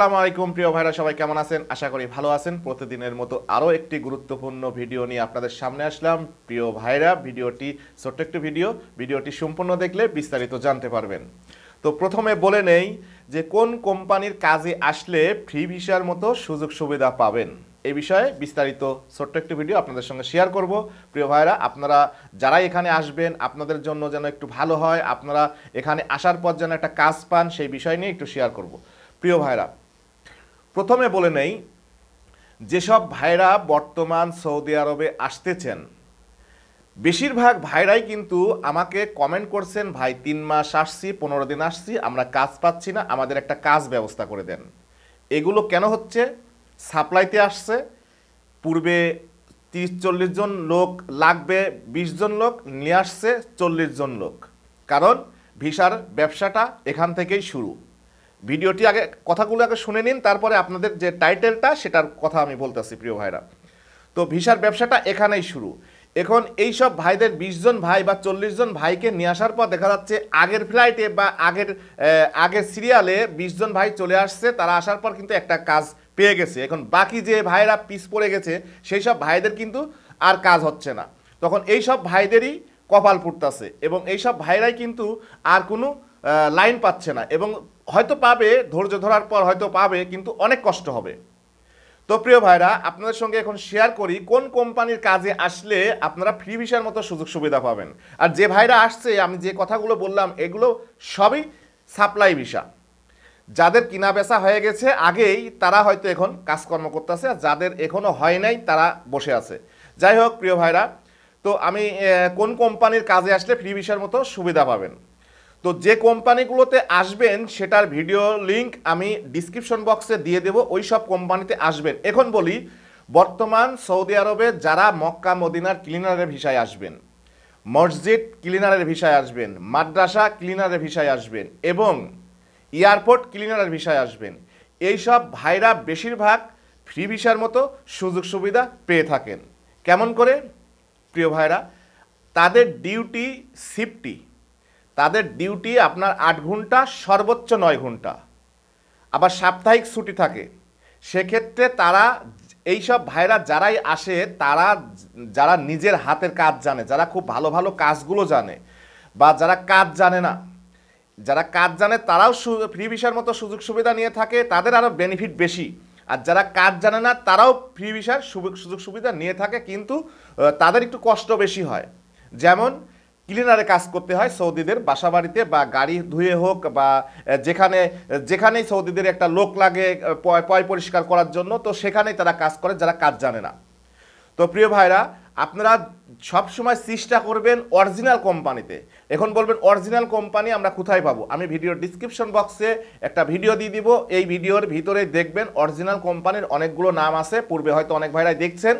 আসসালামু আলাইকুম প্রিয় ভাইরা সবাই কেমন আছেন আশা করি ভালো আছেন প্রতিদিনের মতো আরও একটি গুরুত্বপূর্ণ ভিডিও নিয়ে আপনাদের সামনে আসলাম প্রিয় ভাইরা ভিডিওটি ছোট্ট একটি ভিডিও ভিডিওটি সম্পূর্ণ দেখলে বিস্তারিত জানতে পারবেন তো প্রথমে বলে নেই যে কোন কোম্পানির কাজে আসলে ফ্রি ভিসার মতো সুযোগ সুবিধা পাবেন এ বিষয়ে বিস্তারিত ছোট্ট একটি ভিডিও আপনাদের সঙ্গে শেয়ার করব প্রিয় ভাইরা আপনারা যারা এখানে আসবেন আপনাদের জন্য যেন একটু ভালো হয় আপনারা এখানে আসার পর যেন একটা কাজ পান সেই বিষয় নিয়ে একটু শেয়ার করব প্রিয় ভাইরা প্রথমে বলে নেই যেসব ভাইরা বর্তমান সৌদি আরবে আসতেছেন বেশিরভাগ ভাইরাই কিন্তু আমাকে কমেন্ট করছেন ভাই তিন মাস আসছি পনেরো দিন আসছি আমরা কাজ পাচ্ছি না আমাদের একটা কাজ ব্যবস্থা করে দেন এগুলো কেন হচ্ছে সাপ্লাইতে আসছে পূর্বে তিরিশ চল্লিশ জন লোক লাগবে বিশ জন লোক নিয়ে আসছে চল্লিশ জন লোক কারণ ভিসার ব্যবসাটা এখান থেকেই শুরু ভিডিওটি আগে কথাগুলো আগে শুনে নিন তারপরে আপনাদের যে টাইটেলটা সেটার কথা আমি বলতেছি প্রিয় ভাইরা তো ভিসার ব্যবসাটা এখানেই শুরু এখন এই সব ভাইদের ২০ জন ভাই বা চল্লিশ জন ভাইকে নিয়ে আসার পর দেখা যাচ্ছে আগের ফ্লাইটে বা আগের আগের সিরিয়ালে ২০ জন ভাই চলে আসছে তারা আসার পর কিন্তু একটা কাজ পেয়ে গেছে এখন বাকি যে ভাইরা পিস পড়ে গেছে সেই সব ভাইদের কিন্তু আর কাজ হচ্ছে না তখন এই সব ভাইদেরই কপাল পুড়তেছে এবং এই সব ভাইরাই কিন্তু আর কোনো লাইন পাচ্ছে না এবং হয়তো পাবে ধৈর্য ধরার পর হয়তো পাবে কিন্তু অনেক কষ্ট হবে তো প্রিয় ভাইরা আপনাদের সঙ্গে এখন শেয়ার করি কোন কোম্পানির কাজে আসলে আপনারা ফ্রি ভিসার মতো সুযোগ সুবিধা পাবেন আর যে ভাইরা আসছে আমি যে কথাগুলো বললাম এগুলো সবই সাপ্লাই ভিসা যাদের কিনা বেচা হয়ে গেছে আগেই তারা হয়তো এখন কাজকর্ম করতেছে আর যাদের এখনও হয় নাই তারা বসে আছে যাই হোক প্রিয় ভাইরা তো আমি কোন কোম্পানির কাজে আসলে ফ্রি ভিসার মতো সুবিধা পাবেন তো যে কোম্পানিগুলোতে আসবেন সেটার ভিডিও লিংক আমি ডিসক্রিপশন বক্সে দিয়ে দেব ওই সব কোম্পানিতে আসবেন এখন বলি বর্তমান সৌদি আরবে যারা মক্কা মদিনার ক্লিনারের ভিসায় আসবেন মসজিদ ক্লিনারের ভিসায় আসবেন মাদ্রাসা ক্লিনারের ভিসায় আসবেন এবং এয়ারপোর্ট ক্লিনারের ভিসায় আসবেন এই সব ভাইরা বেশিরভাগ ফ্রি ভিসার মতো সুযোগ সুবিধা পেয়ে থাকেন কেমন করে প্রিয় ভাইরা তাদের ডিউটি সিফটি তাদের ডিউটি আপনার আট ঘন্টা সর্বোচ্চ নয় ঘন্টা আবার সাপ্তাহিক ছুটি থাকে সেক্ষেত্রে তারা এই সব ভাইরা যারাই আসে তারা যারা নিজের হাতের কাজ জানে যারা খুব ভালো ভালো কাজগুলো জানে বা যারা কাজ জানে না যারা কাজ জানে তারাও ফ্রি ভিসার মতো সুযোগ সুবিধা নিয়ে থাকে তাদের আরও বেনিফিট বেশি আর যারা কাজ জানে না তারাও ফ্রি ভিসার সুযোগ সুবিধা নিয়ে থাকে কিন্তু তাদের একটু কষ্ট বেশি হয় যেমন ক্লিনারে কাজ করতে হয় সৌদিদের বাসা বাড়িতে বা গাড়ি ধুয়ে হোক বা যেখানে যেখানেই সৌদিদের একটা লোক লাগে পয় পরিষ্কার করার জন্য তো সেখানেই তারা কাজ করে যারা কাজ জানে না তো প্রিয় ভাইরা আপনারা সব সময় চেষ্টা করবেন অরিজিনাল কোম্পানিতে এখন বলবেন অরিজিনাল কোম্পানি আমরা কোথায় পাবো আমি ভিডিওর ডিসক্রিপশন বক্সে একটা ভিডিও দিয়ে দিব এই ভিডিওর ভিতরে দেখবেন অরিজিনাল কোম্পানির অনেকগুলো নাম আছে পূর্বে হয়তো অনেক ভাইরাই দেখছেন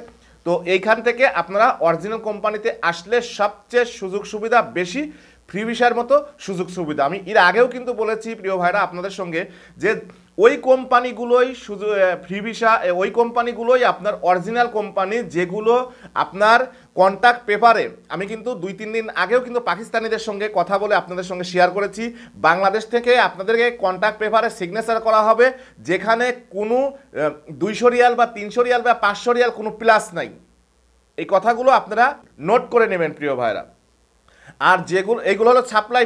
তো এইখান থেকে আপনারা অরিজিনাল কোম্পানিতে আসলে সবচেয়ে সুযোগ সুবিধা বেশি ফ্রি ভিসার মতো সুযোগ সুবিধা আমি এর আগেও কিন্তু বলেছি প্রিয় ভাইরা আপনাদের সঙ্গে যে ওই কোম্পানিগুলোই সুযোগ ফ্রি ভিসা ওই কোম্পানিগুলোই আপনার অরিজিনাল কোম্পানি যেগুলো আপনার কন্ট্যাক্ট পেপারে আমি কিন্তু দুই তিন দিন আগেও কিন্তু পাকিস্তানিদের সঙ্গে কথা বলে আপনাদের সঙ্গে শেয়ার করেছি বাংলাদেশ থেকে আপনাদেরকে কন্ট্যাক্ট পেপারে সিগনেচার করা হবে যেখানে কোনো দুইশো রিয়াল বা তিনশো রিয়াল বা পাঁচশো রিয়াল কোনো প্লাস নাই এই কথাগুলো আপনারা নোট করে নেবেন প্রিয় ভাইরা আর যেগুলো এইগুলো হলো সাপ্লাই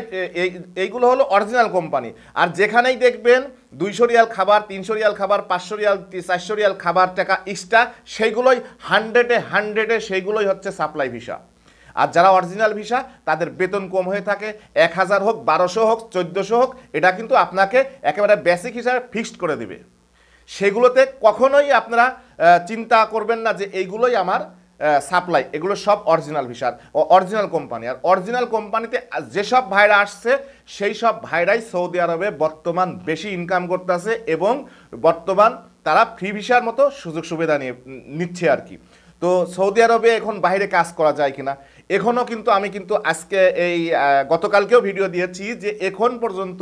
এইগুলো হলো অরিজিনাল কোম্পানি আর যেখানেই দেখবেন দুইশো রিয়াল খাবার তিনশো রিয়াল খাবার পাঁচশো রিয়াল চারশো রিয়াল খাবার টাকা এক্সট্রা সেইগুলোই হান্ড্রেডে হান্ড্রেডে সেইগুলোই হচ্ছে সাপ্লাই ভিসা আর যারা অরিজিনাল ভিসা তাদের বেতন কম হয়ে থাকে এক হাজার হোক বারোশো হোক চোদ্দোশো হোক এটা কিন্তু আপনাকে একেবারে বেসিক হিসাবে ফিক্সড করে দিবে সেগুলোতে কখনোই আপনারা চিন্তা করবেন না যে এইগুলোই আমার সাপ্লাই এগুলো সব অরিজিনাল ভিসার অরিজিনাল কোম্পানি আর অরিজিনাল কোম্পানিতে যেসব ভাইরা আসছে সেই সব ভাইরাই সৌদি আরবে বর্তমান বেশি ইনকাম করতেছে এবং বর্তমান তারা ফ্রি ভিসার মতো সুযোগ সুবিধা নিয়ে নিচ্ছে আর কি তো সৌদি আরবে এখন বাইরে কাজ করা যায় কিনা এখনও কিন্তু আমি কিন্তু আজকে এই গতকালকেও ভিডিও দিয়েছি যে এখন পর্যন্ত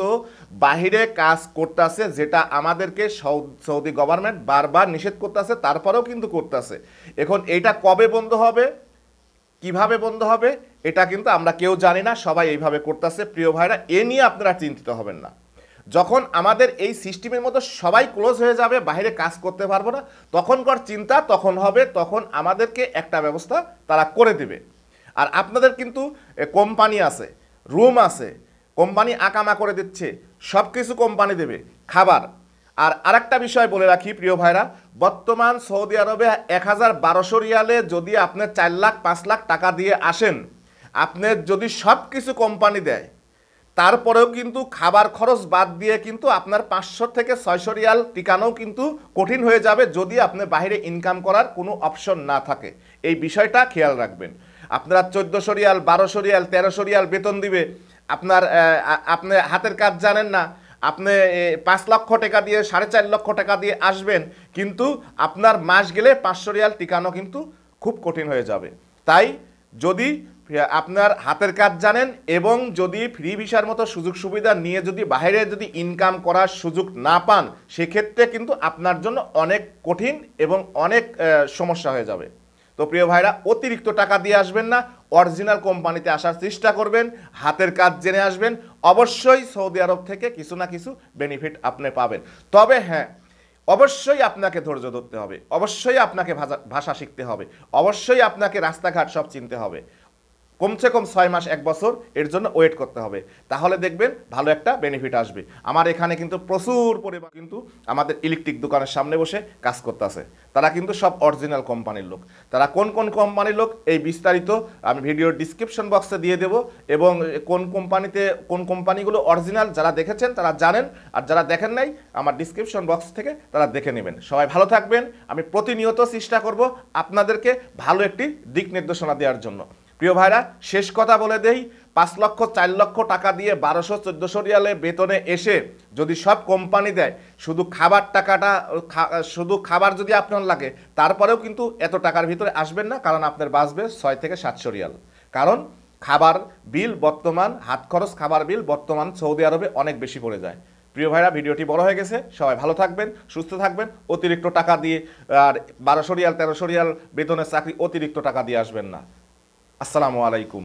বাহিরে কাজ করতেছে যেটা আমাদেরকে সৌদি গভর্নমেন্ট বারবার নিষেধ করতেছে তারপরেও কিন্তু করতেছে এখন এটা কবে বন্ধ হবে কিভাবে বন্ধ হবে এটা কিন্তু আমরা কেউ জানি না সবাই এইভাবে করতেছে প্রিয় ভাইরা এ নিয়ে আপনারা চিন্তিত হবেন না যখন আমাদের এই সিস্টেমের মতো সবাই ক্লোজ হয়ে যাবে বাইরে কাজ করতে পারবো না তখনকার চিন্তা তখন হবে তখন আমাদেরকে একটা ব্যবস্থা তারা করে দেবে আর আপনাদের কিন্তু কোম্পানি আছে রুম আছে কোম্পানি আকামা করে দিচ্ছে সব কিছু কোম্পানি দেবে খাবার আর আরেকটা বিষয় বলে রাখি প্রিয় ভাইরা বর্তমান সৌদি আরবে এক হাজার বারোশো রিয়ালে যদি আপনি চার লাখ পাঁচ লাখ টাকা দিয়ে আসেন আপনার যদি সব কিছু কোম্পানি দেয় তারপরেও কিন্তু খাবার খরচ বাদ দিয়ে কিন্তু আপনার পাঁচশো থেকে ছয়শো রিয়াল টিকানো কিন্তু কঠিন হয়ে যাবে যদি আপনি বাইরে ইনকাম করার কোনো অপশন না থাকে এই বিষয়টা খেয়াল রাখবেন আপনারা চোদ্দোশো রিয়াল বারোশো রিয়াল তেরোশো রিয়াল বেতন দিবে আপনার আপনি হাতের কাজ জানেন না আপনি পাঁচ লক্ষ টাকা দিয়ে সাড়ে চার লক্ষ টাকা দিয়ে আসবেন কিন্তু আপনার মাস গেলে পাঁচশো রিয়াল টিকানো কিন্তু খুব কঠিন হয়ে যাবে তাই যদি আপনার হাতের কাজ জানেন এবং যদি ফ্রি ভিসার মতো সুযোগ সুবিধা নিয়ে যদি বাইরে যদি ইনকাম করার সুযোগ না পান সেক্ষেত্রে কিন্তু আপনার জন্য অনেক কঠিন এবং অনেক সমস্যা হয়ে যাবে তো প্রিয় ভাইরা অতিরিক্ত টাকা দিয়ে আসবেন না অরিজিনাল কোম্পানিতে আসার চেষ্টা করবেন হাতের কাজ জেনে আসবেন অবশ্যই সৌদি আরব থেকে কিছু না কিছু বেনিফিট আপনি পাবেন তবে হ্যাঁ অবশ্যই আপনাকে ধৈর্য ধরতে হবে অবশ্যই আপনাকে ভাষা শিখতে হবে অবশ্যই আপনাকে রাস্তাঘাট সব চিনতে হবে কমসে কম ছয় মাস এক বছর এর জন্য ওয়েট করতে হবে তাহলে দেখবেন ভালো একটা বেনিফিট আসবে আমার এখানে কিন্তু প্রচুর পরিমাণ কিন্তু আমাদের ইলেকট্রিক দোকানের সামনে বসে কাজ করতে আছে তারা কিন্তু সব অরিজিনাল কোম্পানির লোক তারা কোন কোন কোম্পানির লোক এই বিস্তারিত আমি ভিডিওর ডিসক্রিপশন বক্সে দিয়ে দেব এবং কোন কোম্পানিতে কোন কোম্পানিগুলো অরিজিনাল যারা দেখেছেন তারা জানেন আর যারা দেখেন নাই আমার ডিসক্রিপশন বক্স থেকে তারা দেখে নেবেন সবাই ভালো থাকবেন আমি প্রতিনিয়ত চেষ্টা করব আপনাদেরকে ভালো একটি দিক নির্দেশনা দেওয়ার জন্য প্রিয় ভাইরা শেষ কথা বলে দেই পাঁচ লক্ষ চার লক্ষ টাকা দিয়ে বারোশো চোদ্দোশো রিয়ালে বেতনে এসে যদি সব কোম্পানি দেয় শুধু খাবার টাকাটা শুধু খাবার যদি আপনার লাগে তারপরেও কিন্তু এত টাকার ভিতরে আসবেন না কারণ আপনার বাঁচবে ছয় থেকে সাতশো রিয়াল কারণ খাবার বিল বর্তমান হাত খরচ খাবার বিল বর্তমান সৌদি আরবে অনেক বেশি পড়ে যায় প্রিয় ভাইরা ভিডিওটি বড় হয়ে গেছে সবাই ভালো থাকবেন সুস্থ থাকবেন অতিরিক্ত টাকা দিয়ে আর বারোশো রিয়াল তেরোশো রিয়াল বেতনের চাকরি অতিরিক্ত টাকা দিয়ে আসবেন না আসসালামু আলাইকুম